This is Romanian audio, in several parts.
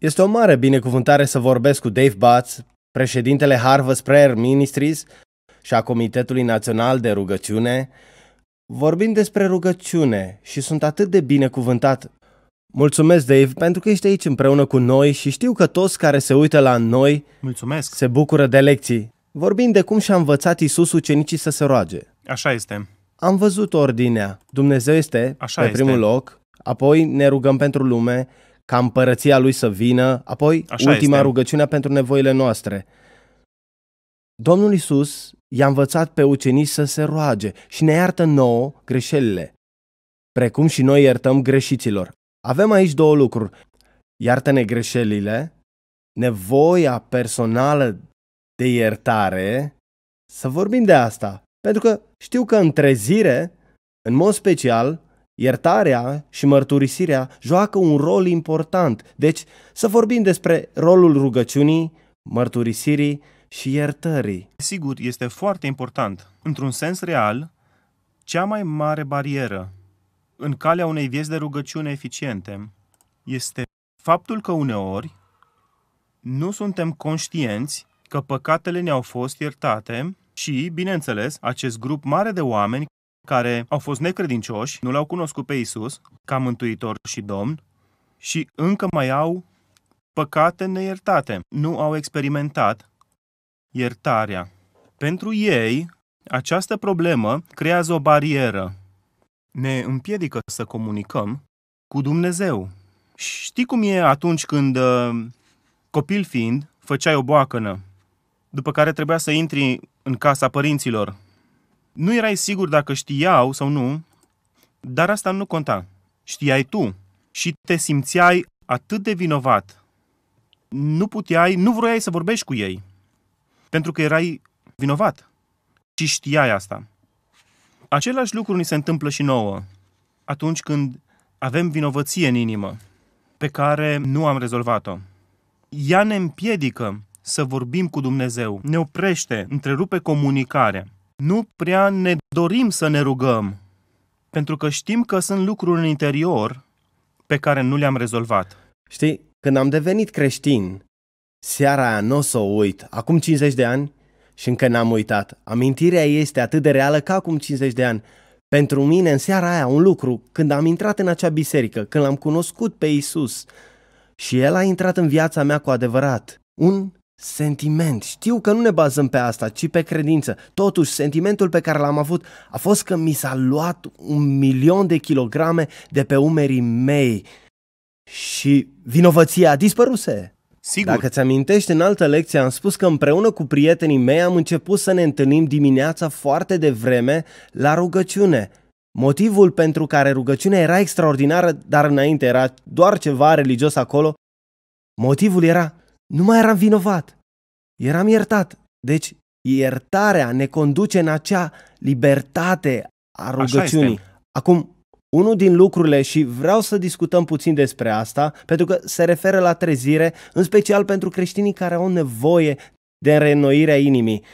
Este o mare binecuvântare să vorbesc cu Dave Batts, președintele Harvest Prayer Ministries și a Comitetului Național de Rugăciune, vorbind despre rugăciune și sunt atât de binecuvântat. Mulțumesc, Dave, pentru că ești aici împreună cu noi și știu că toți care se uită la noi Mulțumesc. se bucură de lecții. Vorbim de cum și-a învățat Isus ucenicii să se roage. Așa este. Am văzut ordinea. Dumnezeu este Așa pe este. primul loc, apoi ne rugăm pentru lume, ca împărăția lui să vină, apoi Așa ultima este. rugăciune pentru nevoile noastre. Domnul Isus i-a învățat pe ucenici să se roage și ne iartă nouă greșelile, precum și noi iertăm greșiților. Avem aici două lucruri. Iartă-ne greșelile, nevoia personală de iertare, să vorbim de asta. Pentru că știu că în trezire, în mod special, Iertarea și mărturisirea joacă un rol important, deci să vorbim despre rolul rugăciunii, mărturisirii și iertării. Sigur, este foarte important. Într-un sens real, cea mai mare barieră în calea unei vieți de rugăciune eficiente este faptul că uneori nu suntem conștienți că păcatele ne-au fost iertate și, bineînțeles, acest grup mare de oameni care au fost necredincioși, nu l-au cunoscut pe Isus ca mântuitor și domn și încă mai au păcate neiertate. Nu au experimentat iertarea. Pentru ei, această problemă creează o barieră. Ne împiedică să comunicăm cu Dumnezeu. Știi cum e atunci când, uh, copil fiind, făceai o boacănă, după care trebuia să intri în casa părinților nu erai sigur dacă știau sau nu, dar asta nu conta. Știai tu și te simțeai atât de vinovat. Nu puteai, nu vroiai să vorbești cu ei, pentru că erai vinovat și știai asta. Același lucru ni se întâmplă și nouă atunci când avem vinovăție în inimă pe care nu am rezolvat-o. Ea ne împiedică să vorbim cu Dumnezeu, ne oprește, întrerupe comunicarea. Nu prea ne dorim să ne rugăm, pentru că știm că sunt lucruri în interior pe care nu le-am rezolvat. Știi, când am devenit creștin, seara aia nu o să o uit, acum 50 de ani și încă n-am uitat. Amintirea este atât de reală ca acum 50 de ani. Pentru mine, în seara aia, un lucru, când am intrat în acea biserică, când l-am cunoscut pe Isus și El a intrat în viața mea cu adevărat, un sentiment. Știu că nu ne bazăm pe asta, ci pe credință. Totuși, sentimentul pe care l-am avut a fost că mi s-a luat un milion de kilograme de pe umerii mei și vinovăția a dispăruse. Sigur. Dacă ți-amintești, în altă lecție am spus că împreună cu prietenii mei am început să ne întâlnim dimineața foarte devreme la rugăciune. Motivul pentru care rugăciunea era extraordinară, dar înainte era doar ceva religios acolo, motivul era nu mai eram vinovat. Eram iertat. Deci, iertarea ne conduce în acea libertate a rugăciunii. Acum, unul din lucrurile și vreau să discutăm puțin despre asta, pentru că se referă la trezire, în special pentru creștinii care au nevoie de reînnoirea inimii.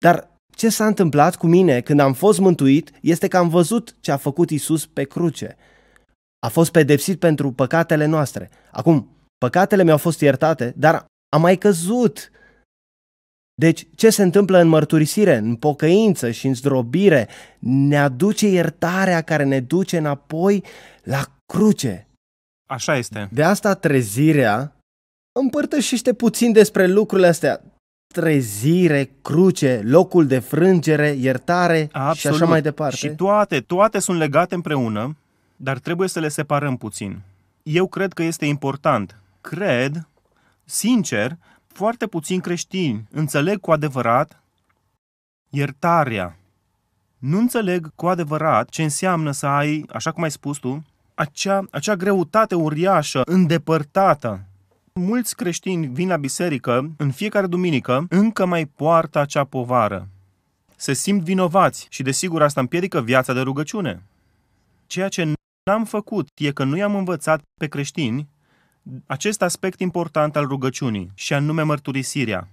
Dar ce s-a întâmplat cu mine când am fost mântuit este că am văzut ce a făcut Isus pe cruce. A fost pedepsit pentru păcatele noastre. Acum, Păcatele mi-au fost iertate, dar am mai căzut. Deci, ce se întâmplă în mărturisire, în pocăință și în zdrobire? Ne aduce iertarea care ne duce înapoi la cruce. Așa este. De asta trezirea împărtășește puțin despre lucrurile astea. Trezire, cruce, locul de frângere, iertare Absolut. și așa mai departe. Și toate, toate sunt legate împreună, dar trebuie să le separăm puțin. Eu cred că este important cred, sincer, foarte puțini creștini înțeleg cu adevărat iertarea. Nu înțeleg cu adevărat ce înseamnă să ai, așa cum ai spus tu, acea, acea greutate uriașă, îndepărtată. Mulți creștini vin la biserică în fiecare duminică, încă mai poartă acea povară. Se simt vinovați și desigur asta împiedică viața de rugăciune. Ceea ce n-am făcut e că nu i-am învățat pe creștini acest aspect important al rugăciunii, și anume mărturisirea.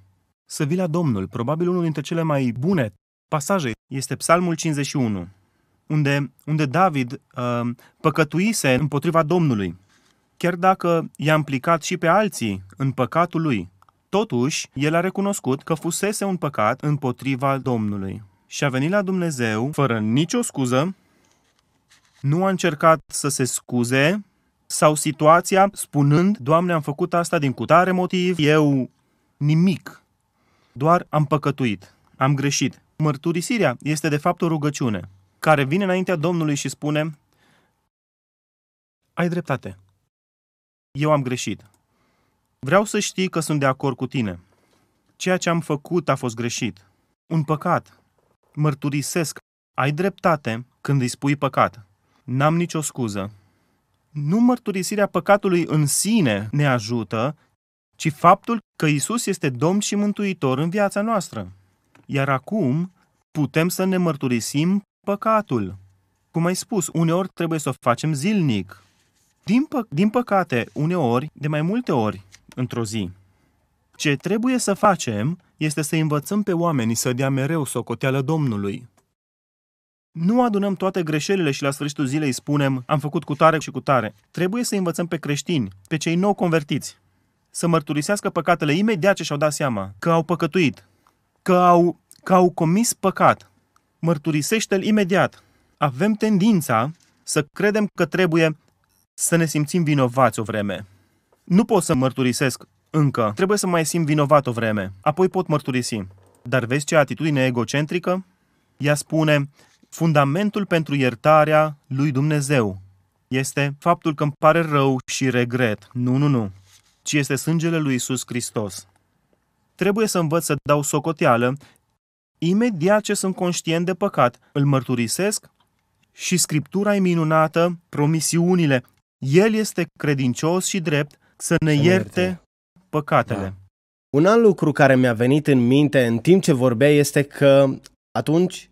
Să vii la Domnul, probabil unul dintre cele mai bune pasaje, este Psalmul 51, unde, unde David uh, păcătuise împotriva Domnului. Chiar dacă i-a implicat și pe alții în păcatul lui, totuși el a recunoscut că fusese un păcat împotriva Domnului și a venit la Dumnezeu fără nicio scuză, nu a încercat să se scuze sau situația spunând, Doamne, am făcut asta din cutare motiv, eu nimic, doar am păcătuit, am greșit. Mărturisirea este de fapt o rugăciune care vine înaintea Domnului și spune, ai dreptate, eu am greșit. Vreau să știi că sunt de acord cu tine. Ceea ce am făcut a fost greșit. Un păcat. Mărturisesc. Ai dreptate când îi spui păcat. N-am nicio scuză nu mărturisirea păcatului în sine ne ajută, ci faptul că Isus este Domn și Mântuitor în viața noastră. Iar acum putem să ne mărturisim păcatul. Cum ai spus, uneori trebuie să o facem zilnic. Din, pă- din păcate, uneori, de mai multe ori într-o zi. Ce trebuie să facem este să învățăm pe oamenii să dea mereu socoteală Domnului, nu adunăm toate greșelile și la sfârșitul zilei spunem am făcut cu tare și cu tare. Trebuie să învățăm pe creștini, pe cei nou convertiți, să mărturisească păcatele imediat ce și-au dat seama că au păcătuit, că au, că au comis păcat. Mărturisește-l imediat. Avem tendința să credem că trebuie să ne simțim vinovați o vreme. Nu pot să mărturisesc încă. Trebuie să mai simt vinovat o vreme. Apoi pot mărturisi. Dar vezi ce atitudine egocentrică? Ea spune, Fundamentul pentru iertarea lui Dumnezeu este faptul că îmi pare rău și regret. Nu, nu, nu. Ci este sângele lui Isus Hristos. Trebuie să învăț să dau socoteală. Imediat ce sunt conștient de păcat, îl mărturisesc și Scriptura e minunată, promisiunile. El este credincios și drept să ne să ierte păcatele. Da. Un alt lucru care mi-a venit în minte în timp ce vorbea este că atunci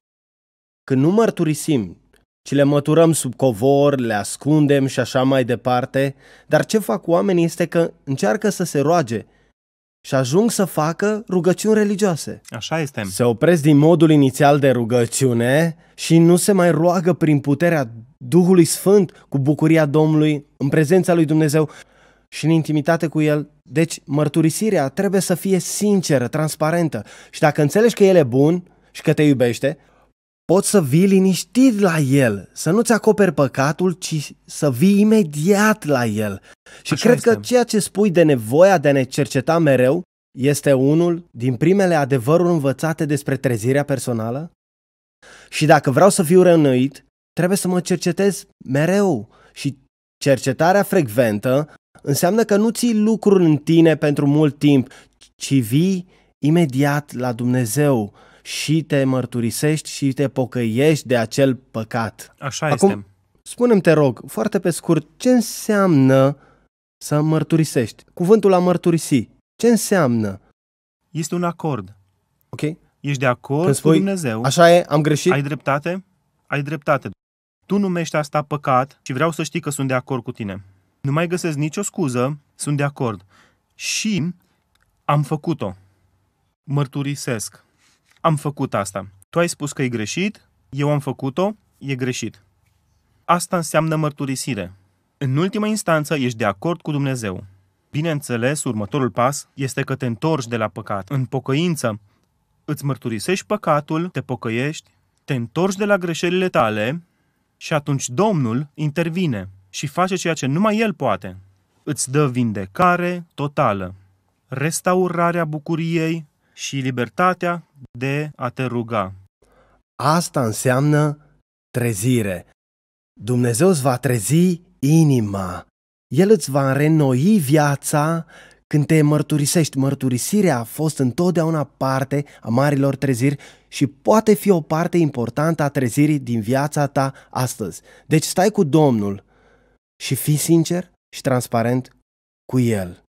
când nu mărturisim, ci le măturăm sub covor, le ascundem și așa mai departe, dar ce fac oamenii este că încearcă să se roage și ajung să facă rugăciuni religioase. Așa este. Se opresc din modul inițial de rugăciune și nu se mai roagă prin puterea Duhului Sfânt, cu bucuria Domnului, în prezența lui Dumnezeu și în intimitate cu El. Deci, mărturisirea trebuie să fie sinceră, transparentă. Și dacă înțelegi că El e bun și că te iubește, poți să vii liniștit la el, să nu-ți acoperi păcatul, ci să vii imediat la el. Și Așa cred este. că ceea ce spui de nevoia de a ne cerceta mereu este unul din primele adevăruri învățate despre trezirea personală. Și dacă vreau să fiu reînnoit, trebuie să mă cercetez mereu. Și cercetarea frecventă înseamnă că nu ții lucruri în tine pentru mult timp, ci vii imediat la Dumnezeu și te mărturisești și te pocăiești de acel păcat. Așa Acum, este. Spune-mi, te rog, foarte pe scurt, ce înseamnă să mărturisești? Cuvântul a mărturisi, ce înseamnă? Este un acord. Ok. Ești de acord spui, cu Dumnezeu. Așa e, am greșit. Ai dreptate? Ai dreptate. Tu numești asta păcat și vreau să știi că sunt de acord cu tine. Nu mai găsesc nicio scuză, sunt de acord. Și am făcut-o. Mărturisesc am făcut asta. Tu ai spus că e greșit, eu am făcut-o, e greșit. Asta înseamnă mărturisire. În ultima instanță ești de acord cu Dumnezeu. Bineînțeles, următorul pas este că te întorci de la păcat. În pocăință îți mărturisești păcatul, te pocăiești, te întorci de la greșelile tale și atunci Domnul intervine și face ceea ce numai El poate. Îți dă vindecare totală, restaurarea bucuriei și libertatea de a te ruga. Asta înseamnă trezire. Dumnezeu îți va trezi inima. El îți va renoi viața când te mărturisești. Mărturisirea a fost întotdeauna parte a marilor treziri și poate fi o parte importantă a trezirii din viața ta astăzi. Deci stai cu Domnul și fii sincer și transparent cu El.